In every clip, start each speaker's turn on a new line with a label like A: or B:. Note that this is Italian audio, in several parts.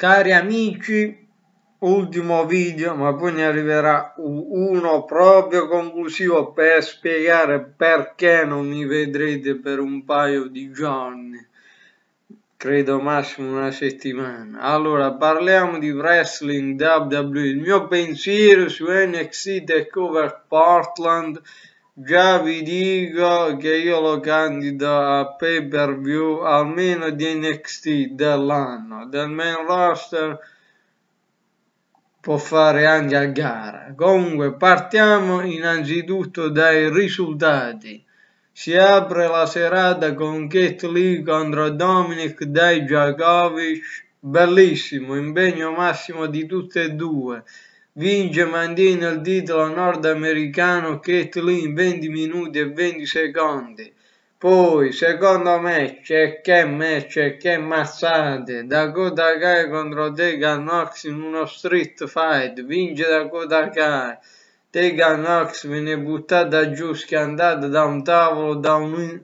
A: cari amici ultimo video ma poi ne arriverà uno proprio conclusivo per spiegare perché non mi vedrete per un paio di giorni credo massimo una settimana allora parliamo di wrestling WWE il mio pensiero su NXT Takeover Portland Già vi dico che io lo candido a pay per view almeno di NXT dell'anno, del main roster può fare anche a gara. Comunque partiamo innanzitutto dai risultati. Si apre la serata con Kate Lee contro Dominic Dijakovic, bellissimo, impegno massimo di tutte e due vince mantiene il titolo nordamericano in 20 minuti e 20 secondi. Poi, secondo me, c'è che match, c'è che mazzate. Dakota Kai contro Tegan Nox in uno street fight. Vince Dakota Kai. Tegan Nox viene buttata giù, schiantata da un tavolo, da, un,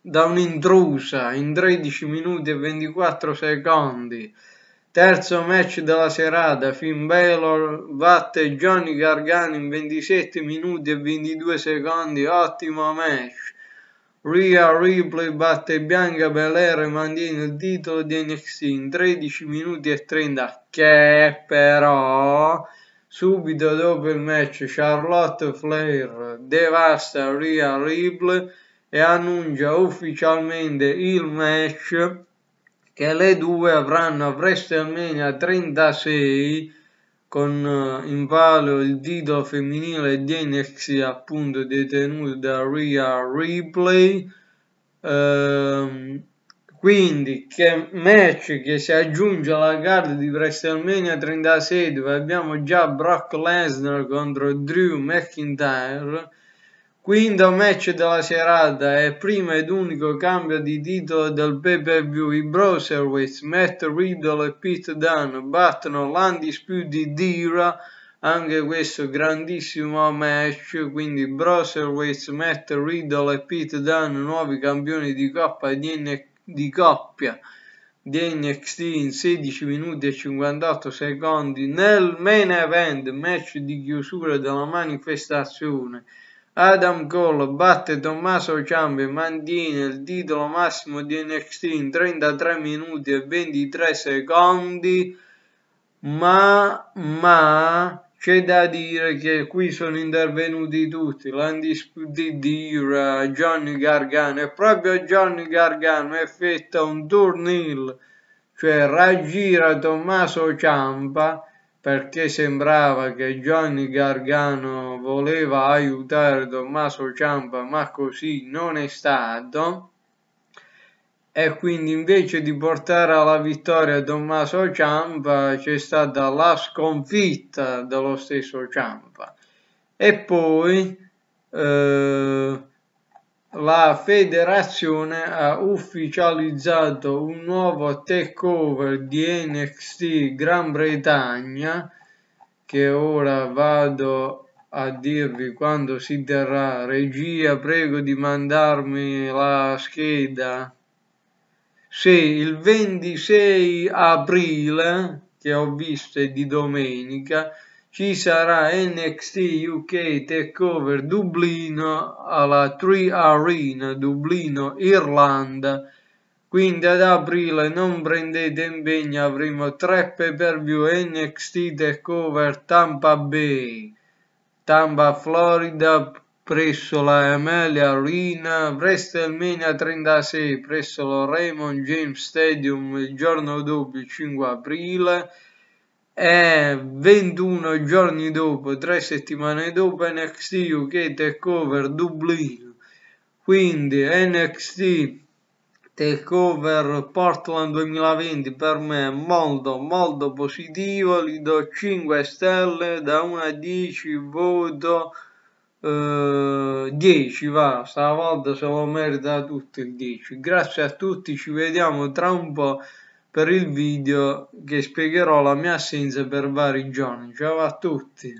A: da un'intrusa in 13 minuti e 24 secondi. Terzo match della serata, Finn Balor batte Johnny Gargano in 27 minuti e 22 secondi, ottimo match. Rhea Ripley batte Bianca Belair e mantiene il titolo di NXT in 13 minuti e 30, che però subito dopo il match Charlotte Flair devasta Rhea Ripley e annuncia ufficialmente il match che le due avranno a WrestleMania 36 con eh, in palio il titolo femminile di NXT appunto detenuto da Rhea Ripley ehm, quindi che match che si aggiunge alla card di WrestleMania 36 dove abbiamo già Brock Lesnar contro Drew McIntyre Quinto match della serata e primo ed unico cambio di titolo del pay-per-view. I Broserweights, Matt Riddle e Pete Dunne battono l'undisputed Dira. Anche questo grandissimo match, quindi Broserweights, Matt Riddle e Pete Dunne, nuovi campioni di Coppa di, di coppia di NXT in 16 minuti e 58 secondi nel main event, match di chiusura della manifestazione. Adam Cole batte Tommaso Ciampi mantiene il titolo massimo di NXT in 33 minuti e 23 secondi ma, ma c'è da dire che qui sono intervenuti tutti l'Undisputed Era, Johnny Gargano e proprio Johnny Gargano effettua un turnil cioè raggira Tommaso Ciampa perché sembrava che Gianni Gargano voleva aiutare Tommaso Ciampa, ma così non è stato. E quindi invece di portare alla vittoria Tommaso Ciampa c'è stata la sconfitta dello stesso Ciampa. E poi eh, la federazione ha ufficializzato un nuovo takeover di NXT Gran Bretagna che ora vado a dirvi quando si terrà regia prego di mandarmi la scheda se il 26 aprile che ho visto è di domenica ci sarà NXT UK Takeover Dublino alla Tree Arena Dublino, Irlanda. Quindi ad aprile non prendete impegno, avremo tre pay per view NXT Takeover Tampa Bay, Tampa Florida presso la Amelia Arena, WrestleMania 36 presso lo Raymond James Stadium il giorno dopo il 5 aprile, e 21 giorni dopo, 3 settimane dopo NXT UK Takeover Dublino, quindi NXT Takeover Portland 2020 per me è molto molto positivo, gli do 5 stelle da 1 a 10, voto eh, 10 va, stavolta se lo merita tutto il 10. Grazie a tutti, ci vediamo tra un po' per il video che spiegherò la mia assenza per vari giorni. Ciao a tutti!